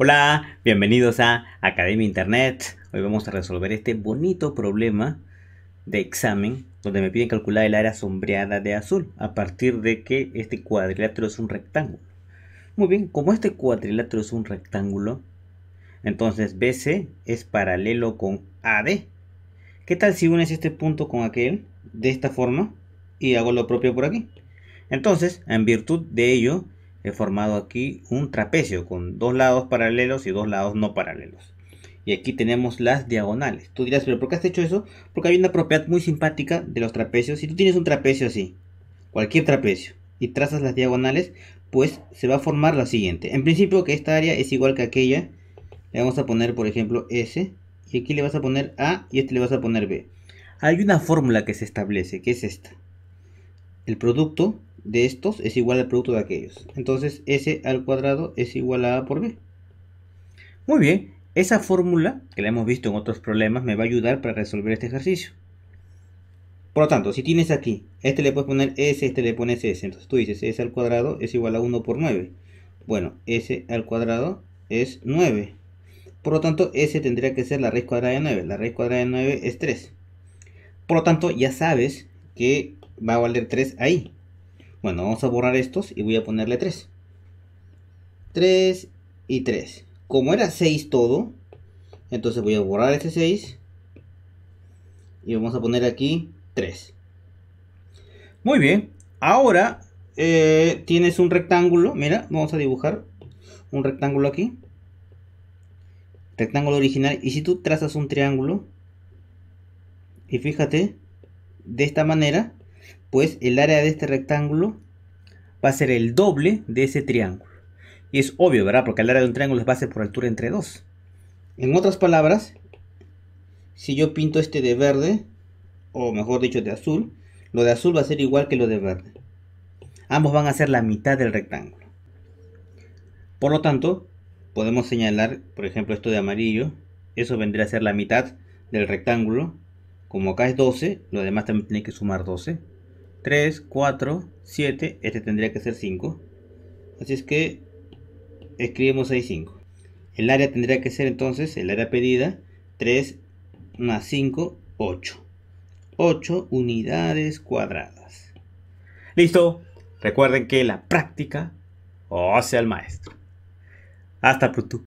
Hola, bienvenidos a Academia Internet. Hoy vamos a resolver este bonito problema de examen donde me piden calcular el área sombreada de azul a partir de que este cuadrilátero es un rectángulo. Muy bien, como este cuadrilátero es un rectángulo, entonces BC es paralelo con AD. ¿Qué tal si unes este punto con aquel de esta forma y hago lo propio por aquí? Entonces, en virtud de ello, he formado aquí un trapecio con dos lados paralelos y dos lados no paralelos. Y aquí tenemos las diagonales. Tú dirás, pero ¿por qué has hecho eso? Porque hay una propiedad muy simpática de los trapecios. Si tú tienes un trapecio así, cualquier trapecio, y trazas las diagonales, pues se va a formar la siguiente. En principio que esta área es igual que aquella. Le vamos a poner, por ejemplo, S. Y aquí le vas a poner A y este le vas a poner B. Hay una fórmula que se establece, que es esta el producto de estos es igual al producto de aquellos. Entonces S al cuadrado es igual a A por B. Muy bien, esa fórmula, que la hemos visto en otros problemas, me va a ayudar para resolver este ejercicio. Por lo tanto, si tienes aquí, este le puedes poner S, este le pones S. Entonces tú dices S al cuadrado es igual a 1 por 9. Bueno, S al cuadrado es 9. Por lo tanto, S tendría que ser la raíz cuadrada de 9. La raíz cuadrada de 9 es 3. Por lo tanto, ya sabes que va a valer 3 ahí. Bueno, vamos a borrar estos y voy a ponerle 3. 3 y 3. Como era 6 todo, entonces voy a borrar ese 6. Y vamos a poner aquí 3. Muy bien. Ahora eh, tienes un rectángulo. Mira, vamos a dibujar un rectángulo aquí. Rectángulo original. Y si tú trazas un triángulo. Y fíjate, de esta manera pues el área de este rectángulo va a ser el doble de ese triángulo. Y es obvio, ¿verdad? Porque el área de un triángulo es base por altura entre dos. En otras palabras, si yo pinto este de verde, o mejor dicho de azul, lo de azul va a ser igual que lo de verde. Ambos van a ser la mitad del rectángulo. Por lo tanto, podemos señalar, por ejemplo, esto de amarillo, eso vendría a ser la mitad del rectángulo. Como acá es 12, lo demás también tiene que sumar 12. 3, 4, 7, este tendría que ser 5. Así es que escribimos ahí 5. El área tendría que ser entonces, el área pedida, 3 más 5, 8. 8 unidades cuadradas. Listo. Recuerden que la práctica o oh, sea el maestro. Hasta pronto.